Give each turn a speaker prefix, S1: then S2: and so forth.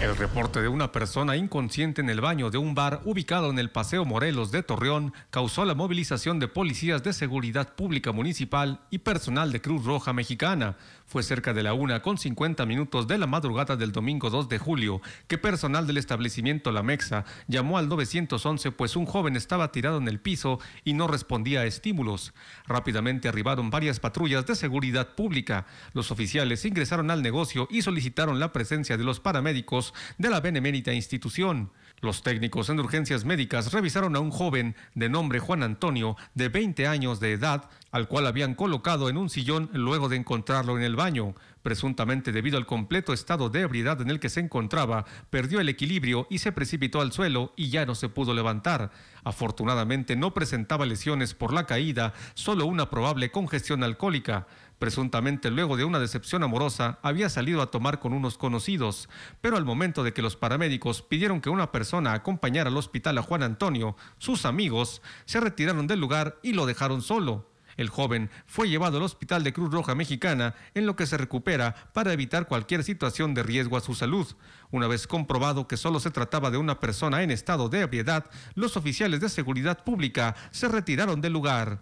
S1: El reporte de una persona inconsciente en el baño de un bar ubicado en el Paseo Morelos de Torreón causó la movilización de policías de seguridad pública municipal y personal de Cruz Roja Mexicana. Fue cerca de la una con 50 minutos de la madrugada del domingo 2 de julio que personal del establecimiento La Mexa llamó al 911 pues un joven estaba tirado en el piso y no respondía a estímulos. Rápidamente arribaron varias patrullas de seguridad pública. Los oficiales ingresaron al negocio y solicitaron la presencia de los paramédicos de la benemérita institución. Los técnicos en urgencias médicas revisaron a un joven de nombre Juan Antonio, de 20 años de edad, al cual habían colocado en un sillón luego de encontrarlo en el baño. Presuntamente debido al completo estado de ebriedad en el que se encontraba, perdió el equilibrio y se precipitó al suelo y ya no se pudo levantar. Afortunadamente no presentaba lesiones por la caída, solo una probable congestión alcohólica. Presuntamente luego de una decepción amorosa, había salido a tomar con unos conocidos, pero al momento de que los paramédicos pidieron que una persona acompañara al hospital a Juan Antonio, sus amigos se retiraron del lugar y lo dejaron solo. El joven fue llevado al hospital de Cruz Roja Mexicana, en lo que se recupera para evitar cualquier situación de riesgo a su salud. Una vez comprobado que solo se trataba de una persona en estado de ebriedad, los oficiales de seguridad pública se retiraron del lugar.